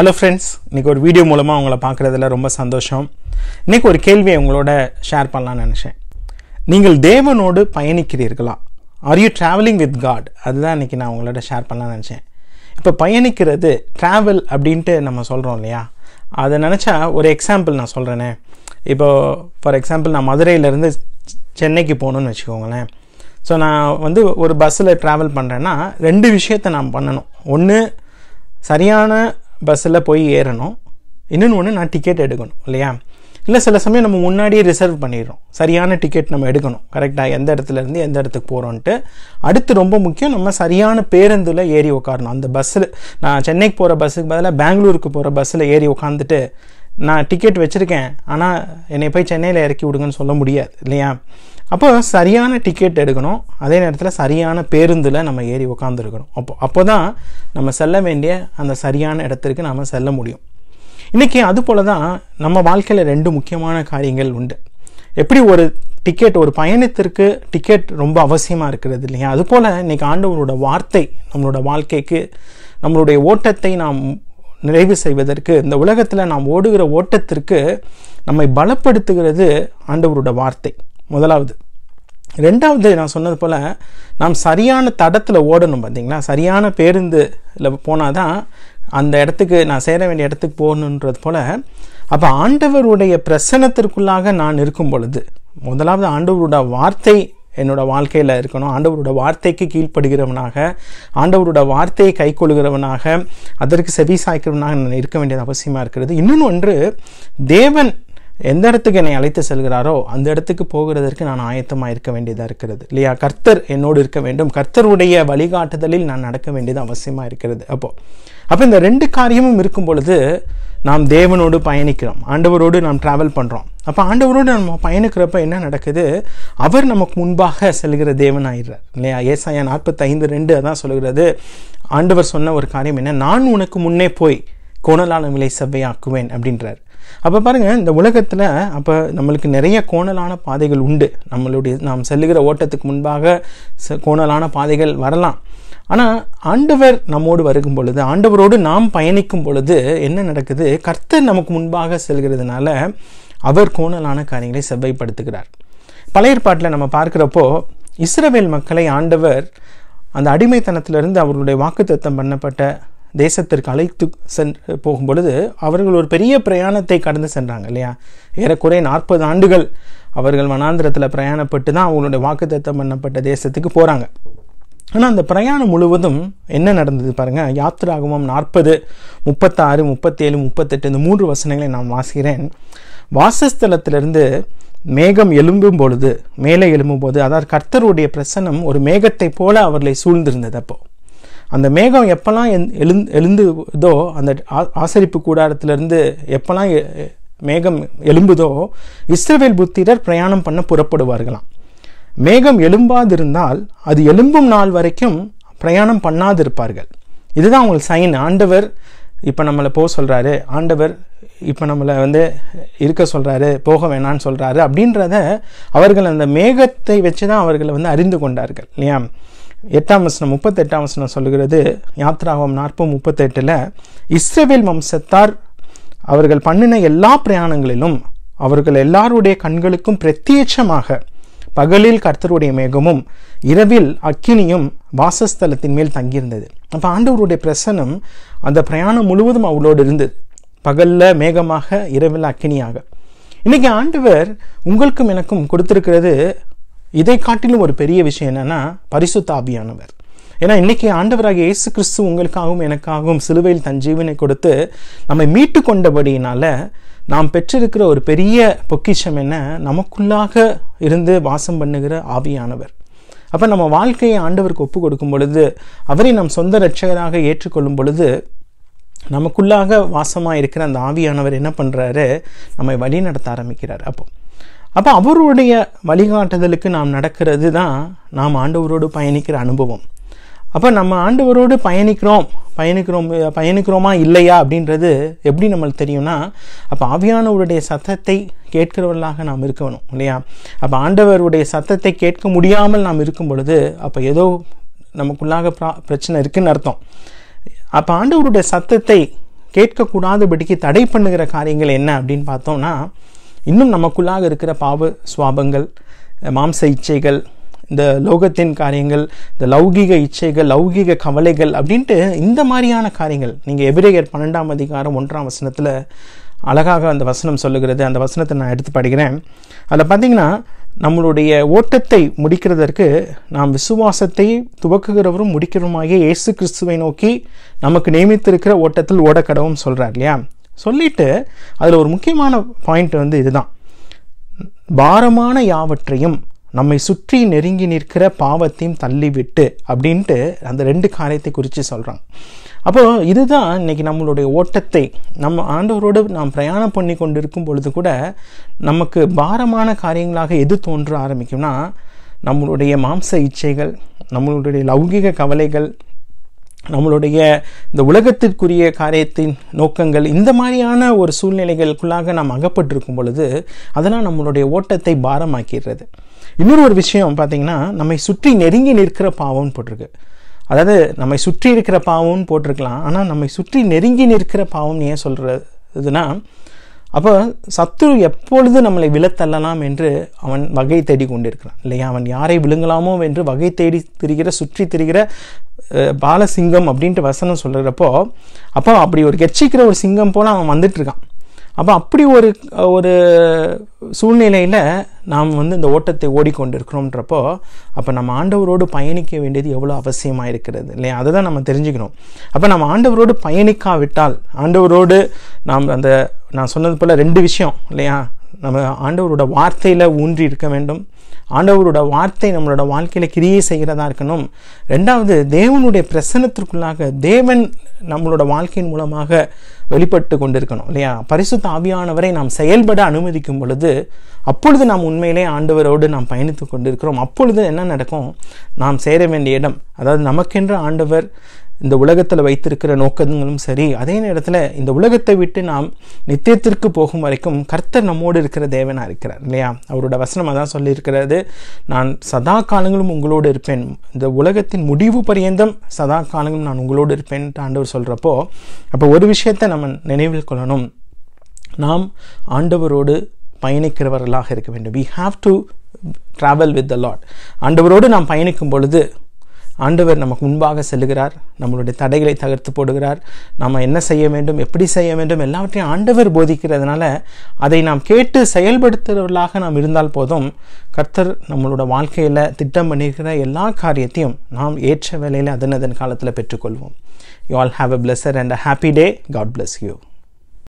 hello friends இன்றைக்கி ஒரு video மூலமாக உங்களை பார்க்குறதுல ரொம்ப சந்தோஷம் இன்றைக்கி ஒரு கேள்வியை உங்களோட ஷேர் பண்ணலான்னு நினச்சேன் நீங்கள் தேவனோடு பயணிக்கிறீர்களா are you travelling with God அதுதான் இன்றைக்கி நான் உங்களோட ஷேர் பண்ணலான்னு நினச்சேன் இப்போ பயணிக்கிறது ட்ராவல் அப்படின்ட்டு நம்ம சொல்கிறோம் இல்லையா அதை நினச்சா ஒரு எக்ஸாம்பிள் நான் சொல்கிறேனே இப்போது ஃபார் எக்ஸாம்பிள் நான் மதுரையிலேருந்து சென்னைக்கு போகணுன்னு வச்சுக்கோங்களேன் ஸோ நான் வந்து ஒரு பஸ்ஸில் ட்ராவல் பண்ணுறேன்னா ரெண்டு விஷயத்தை நான் பண்ணணும் ஒன்று சரியான பஸ்ஸில் போய் ஏறணும் இன்னொன்று ஒன்று நான் டிக்கெட் எடுக்கணும் இல்லையா இல்லை சில சமயம் நம்ம முன்னாடியே ரிசர்வ் பண்ணிடுறோம் சரியான டிக்கெட் நம்ம எடுக்கணும் கரெக்டாக எந்த இடத்துலேருந்து எந்த இடத்துக்கு போகிறோன்ட்டு அடுத்து ரொம்ப முக்கியம் நம்ம சரியான பேருந்தில் ஏறி உட்காரணும் அந்த பஸ்ஸில் நான் சென்னைக்கு போகிற பஸ்ஸுக்கு பதிலாக பெங்களூருக்கு போகிற பஸ்ஸில் ஏறி உட்காந்துட்டு நான் டிக்கெட் வச்சுருக்கேன் ஆனால் என்னை போய் சென்னையில் இறக்கி விடுங்கன்னு சொல்ல முடியாது இல்லையா அப்போ சரியான டிக்கெட் எடுக்கணும் அதே நேரத்தில் சரியான பேருந்தில் நம்ம ஏறி உக்காந்துருக்கணும் அப்போ அப்போ தான் நம்ம செல்ல வேண்டிய அந்த சரியான இடத்திற்கு நாம் செல்ல முடியும் இன்றைக்கி அதுபோல் தான் நம்ம வாழ்க்கையில் ரெண்டு முக்கியமான காரியங்கள் உண்டு எப்படி ஒரு டிக்கெட் ஒரு பயணத்திற்கு டிக்கெட் ரொம்ப அவசியமாக இருக்கிறது இல்லையா அதுபோல் இன்றைக்கி ஆண்டவரோட வார்த்தை நம்மளோட வாழ்க்கைக்கு நம்மளுடைய ஓட்டத்தை நாம் நிறைவு செய்வதற்கு இந்த உலகத்தில் நாம் ஓடுகிற ஓட்டத்திற்கு நம்மை பலப்படுத்துகிறது ஆண்டவரோட வார்த்தை முதலாவது ரெண்டாவது நான் சொன்னது போல் நாம் சரியான தடத்தில் ஓடணும் பார்த்தீங்களா சரியான பேருந்தில் போனால் தான் அந்த இடத்துக்கு நான் சேர வேண்டிய இடத்துக்கு போகணுன்றது போல் அப்போ ஆண்டவருடைய பிரசனத்திற்குள்ளாக நான் இருக்கும் பொழுது முதலாவது ஆண்டவரோட வார்த்தை என்னோட வாழ்க்கையில் இருக்கணும் ஆண்டவரோட வார்த்தைக்கு கீழ்ப்படுகிறவனாக ஆண்டவரோட வார்த்தையை கை கொள்கிறவனாக அதற்கு செவி சாய்க்கிறவனாக நான் இருக்க வேண்டியது அவசியமாக இருக்கிறது இன்னொன்று ஒன்று தேவன் எந்த இடத்துக்கு என்னை அழைத்து செல்கிறாரோ அந்த இடத்துக்கு போகிறதற்கு நான் ஆயத்தமாக இருக்க வேண்டியதாக இருக்கிறது இல்லையா கர்த்தர் என்னோடு இருக்க வேண்டும் கர்த்தருடைய வழிகாட்டுதலில் நான் நடக்க வேண்டியது அவசியமாக இருக்கிறது அப்போது அப்போ இந்த ரெண்டு காரியமும் இருக்கும் பொழுது நாம் தேவனோடு பயணிக்கிறோம் ஆண்டவரோடு நாம் ட்ராவல் பண்ணுறோம் அப்போ ஆண்டவரோடு நம்ம பயணிக்கிறப்ப என்ன நடக்குது அவர் நமக்கு முன்பாக செல்கிற தேவன் ஆயிடுறார் இல்லையா ஏசாயா நாற்பத்தைந்து ரெண்டு அதான் சொல்கிறது ஆண்டவர் சொன்ன ஒரு காரியம் என்ன நான் உனக்கு முன்னே போய் கோணலான விலை செவ்வையாக்குவேன் அப்படின்றார் அப்போ பாருங்கள் இந்த உலகத்தில் அப்போ நம்மளுக்கு நிறைய கோணலான பாதைகள் உண்டு நம்மளுடைய நாம் செல்லுகிற ஓட்டத்துக்கு முன்பாக கோணலான பாதைகள் வரலாம் ஆனால் ஆண்டவர் நம்மோடு வருகும் பொழுது ஆண்டவரோடு நாம் பயணிக்கும் பொழுது என்ன நடக்குது கர்த்தர் நமக்கு முன்பாக செல்கிறதுனால அவர் கோணலான காரியங்களை செவ்வைப்படுத்துகிறார் பழைய ஏற்பாட்டில் நம்ம பார்க்குறப்போ இஸ்ரவேல் மக்களை ஆண்டவர் அந்த அடிமைத்தனத்திலிருந்து அவர்களுடைய வாக்குத்தத்தம் பண்ணப்பட்ட தேசத்திற்கு அழைத்து சென்று போகும்பொழுது அவர்கள் ஒரு பெரிய பிரயாணத்தை கடந்து சென்றாங்க இல்லையா ஏறக்குறைய நாற்பது ஆண்டுகள் அவர்கள் மனாந்திரத்தில் பிரயாணப்பட்டு தான் அவங்களுடைய வாக்குத்தம் பண்ணப்பட்ட தேசத்துக்கு போகிறாங்க ஆனால் அந்த பிரயாணம் முழுவதும் என்ன நடந்தது பாருங்கள் யாத்திராகமம் நாற்பது முப்பத்தாறு முப்பத்தேழு முப்பத்தெட்டு இந்த மூன்று வசனங்களை நான் வாசிக்கிறேன் வாசஸ்தலத்திலிருந்து மேகம் எழும்பும் பொழுது மேலே எழும்பும் போது அதாவது கர்த்தருடைய பிரசனம் ஒரு மேகத்தை போல அவர்களை சூழ்ந்திருந்தது அப்போது அந்த மேகம் எப்போல்லாம் எழுந் எழுந்துதோ அந்த ஆசரிப்பு கூடாரத்திலிருந்து எப்போல்லாம் மேகம் எழும்புதோ இஸ்ரவேல் புத்திரர் பிரயாணம் பண்ண புறப்படுவார்களாம் மேகம் எழும்பாதிருந்தால் அது எழும்பும் நாள் வரைக்கும் பிரயாணம் பண்ணாதிருப்பார்கள் இதுதான் அவங்களுக்கு சைன் ஆண்டவர் இப்போ நம்மளை போக சொல்கிறாரு ஆண்டவர் இப்போ நம்மளை வந்து இருக்க சொல்கிறாரு போக வேணான்னு சொல்கிறாரு அப்படின்றத அவர்கள் அந்த மேகத்தை வச்சு தான் அவர்களை வந்து அறிந்து கொண்டார்கள் இல்லையா எட்டாம் வசனம் முப்பத்தெட்டாம் வசனம் சொல்லுகிறது யாத்ராவம் நாற்பது முப்பத்தெட்டில் இஸ்ரேவேல் வம்சத்தார் அவர்கள் பண்ணின எல்லா பிரயாணங்களிலும் அவர்கள் எல்லாருடைய கண்களுக்கும் பிரத்யேட்சமாக பகலில் கர்த்தருடைய மேகமும் இரவில் அக்கினியும் வாசஸ்தலத்தின் மேல் தங்கியிருந்தது அப்போ ஆண்டவருடைய பிரசனம் அந்த பிரயாணம் முழுவதும் அவளோடு இருந்தது பகலில் மேகமாக இரவில் அக்கினியாக இன்றைக்கி ஆண்டவர் உங்களுக்கும் எனக்கும் கொடுத்துருக்கிறது இதை காட்டிலும் ஒரு பெரிய விஷயம் என்னென்னா பரிசுத்தாபியானவர் ஏன்னா இன்னைக்கு ஆண்டவராக இயேசு கிறிஸ்து உங்களுக்காகவும் எனக்காகவும் சிலுவையில் தன் ஜீவனை கொடுத்து நம்மை மீட்டு கொண்டபடியினால நாம் பெற்றிருக்கிற ஒரு பெரிய பொக்கிஷம் என்ன நமக்குள்ளாக இருந்து வாசம் பண்ணுகிற ஆவியானவர் அப்போ நம்ம வாழ்க்கையை ஆண்டவருக்கு ஒப்பு கொடுக்கும் பொழுது அவரை நம் சொந்த ரட்சகராக ஏற்றுக்கொள்ளும் பொழுது நமக்குள்ளாக வாசமாக இருக்கிற அந்த ஆவியானவர் என்ன பண்ணுறாரு நம்மை வழி நடத்த ஆரம்பிக்கிறார் அப்போ அப்போ அவருடைய வழிகாட்டுதலுக்கு நாம் நடக்கிறது தான் நாம் ஆண்டவரோடு பயணிக்கிற அனுபவம் அப்போ நம்ம ஆண்டவரோடு பயணிக்கிறோம் பயணிக்கிறோம் பயணிக்கிறோமா இல்லையா அப்படின்றது எப்படி நம்மளுக்கு தெரியும்னா அப்போ ஆவியானவருடைய சத்தத்தை கேட்கிறவர்களாக நாம் இருக்கணும் இல்லையா அப்போ ஆண்டவருடைய சத்தத்தை கேட்க முடியாமல் நாம் இருக்கும் பொழுது அப்போ ஏதோ நமக்குள்ளாக பிரச்சனை இருக்குன்னு அர்த்தம் அப்போ ஆண்டவருடைய சத்தத்தை கேட்கக்கூடாதபடிக்கு தடை பண்ணுகிற காரியங்கள் என்ன அப்படின்னு பார்த்தோம்னா இன்னும் நமக்குள்ளாக இருக்கிற பாவ சுவாபங்கள் மாம்ச இச்சைகள் இந்த லோகத்தின் காரியங்கள் இந்த லௌகீக இச்சைகள் லௌகீக கவலைகள் அப்படின்ட்டு இந்த மாதிரியான காரியங்கள் நீங்கள் எபிரேயர் பன்னெண்டாம் அதிகாரம் ஒன்றாம் வசனத்தில் அழகாக அந்த வசனம் சொல்லுகிறது அந்த வசனத்தை நான் எடுத்து படிக்கிறேன் அதில் பார்த்தீங்கன்னா நம்மளுடைய ஓட்டத்தை முடிக்கிறதற்கு நாம் விசுவாசத்தை துவக்குகிறவரும் முடிக்கிறவருமாகிய இயேசு கிறிஸ்துவை நோக்கி நமக்கு நியமித்திருக்கிற ஓட்டத்தில் ஓடக்கடவும் சொல்கிறார் இல்லையா சொல்லிட்டு அதில் ஒரு முக்கியமான பாயிண்ட் வந்து இதுதான் பாரமான யாவற்றையும் நம்மை சுற்றி நெருங்கி நிற்கிற பாவத்தையும் தள்ளிவிட்டு அப்படின்ட்டு அந்த ரெண்டு காரியத்தை குறித்து சொல்கிறாங்க அப்போ இதுதான் இன்றைக்கி நம்மளுடைய ஓட்டத்தை நம்ம ஆண்டவரோடு நாம் பிரயாணம் பண்ணி கொண்டு இருக்கும் பொழுது கூட நமக்கு பாரமான காரியங்களாக எது தோன்ற ஆரம்பிக்கும்னா நம்மளுடைய மாம்ச இச்சைகள் நம்மளுடைய லௌகிக கவலைகள் நம்மளுடைய இந்த உலகத்திற்குரிய காரியத்தின் நோக்கங்கள் இந்த மாதிரியான ஒரு சூழ்நிலைகளுக்குள்ளாக நாம் அகப்பட்டிருக்கும் பொழுது அதெல்லாம் நம்மளுடைய ஓட்டத்தை பாரமாக்கிறது இன்னொரு ஒரு விஷயம் பார்த்திங்கன்னா நம்மை சுற்றி நெருங்கி நிற்கிற பாவம்னு போட்டிருக்கு அதாவது நம்மை சுற்றி இருக்கிற பாவம்னு போட்டிருக்கலாம் ஆனால் நம்மை சுற்றி நெருங்கி நிற்கிற பாவம்னு ஏன் சொல்கிறதுனா அப்போ சத்துரு எப்பொழுது நம்மளை விழத்தள்ளலாம் என்று அவன் வகை தேடி கொண்டிருக்கிறான் இல்லையா அவன் யாரை விழுங்கலாமோ என்று வகை தேடி திரிகிற சுற்றி திரிகிற பாலசிங்கம் அப்படின்ட்டு வசனம் சொல்கிறப்போ அப்போ அப்படி ஒரு கெச்சிக்கிற ஒரு சிங்கம் போல் அவன் வந்துட்டு இருக்கான் அப்போ அப்படி ஒரு ஒரு சூழ்நிலையில் நாம் வந்து இந்த ஓட்டத்தை ஓடிக்கொண்டிருக்கிறோன்றப்போ அப்போ நம்ம ஆண்டவரோடு பயணிக்க வேண்டியது எவ்வளோ அவசியமாக இருக்கிறது இல்லையா அதை தான் நம்ம தெரிஞ்சுக்கணும் அப்போ நம்ம ஆண்டவரோடு பயணிக்காவிட்டால் ஆண்டவரோடு நாம் அந்த நான் சொன்னது போல் ரெண்டு விஷயம் இல்லையா நம்ம ஆண்டவரோட வார்த்தையில் ஊன்றி இருக்க வேண்டும் ஆண்டவரோட வார்த்தை நம்மளோட வாழ்க்கையில் கிரியை செய்கிறதா இருக்கணும் ரெண்டாவது தேவனுடைய பிரசனத்திற்குள்ளாக தேவன் நம்மளோட வாழ்க்கையின் மூலமாக வெளிப்பட்டு கொண்டிருக்கணும் இல்லையா பரிசுத்த ஆவியானவரை நாம் செயல்பட அனுமதிக்கும் பொழுது அப்பொழுது நாம் உண்மையிலே ஆண்டவரோடு நாம் பயணித்து கொண்டிருக்கிறோம் அப்பொழுது என்ன நடக்கும் நாம் சேர வேண்டிய இடம் அதாவது நமக்கென்று ஆண்டவர் இந்த உலகத்தில் வைத்திருக்கிற நோக்கங்களும் சரி அதே நேரத்தில் இந்த உலகத்தை விட்டு நாம் நித்தியத்திற்கு போகும் வரைக்கும் கர்த்தர் நம்மோடு இருக்கிற தேவனாக இருக்கிறார் இல்லையா அவரோட வசனம் அதான் சொல்லியிருக்கிறது நான் சதா காலங்களும் உங்களோடு இருப்பேன் இந்த உலகத்தின் முடிவு பரியந்தம் சதா காலங்களும் நான் உங்களோடு இருப்பேன்ட்டு ஆண்டவர் சொல்கிறப்போ அப்போ ஒரு விஷயத்தை நம்ம நினைவில் கொள்ளணும் நாம் ஆண்டவரோடு பயணிக்கிறவர்களாக இருக்க வேண்டும் we have to travel with the lord ஆண்டவரோடு நாம் பயணிக்கும் பொழுது ஆண்டவர் நமக்கு முன்பாக செல்லுகிறார் நம்மளுடைய தடைகளை தகர்த்து போடுகிறார் நாம் என்ன செய்ய வேண்டும் எப்படி செய்ய வேண்டும் எல்லாவற்றையும் ஆண்டவர் போதிக்கிறதுனால அதை நாம் கேட்டு செயல்படுத்துகிறவர்களாக நாம் இருந்தால் போதும் கர்த்தர் நம்மளோட வாழ்க்கையில் திட்டம் பண்ணியிருக்கிற எல்லா காரியத்தையும் நாம் ஏற்ற வேலையில் அதன் அதன் காலத்தில் பெற்றுக்கொள்வோம் you all have a pleasure and a happy day God bless you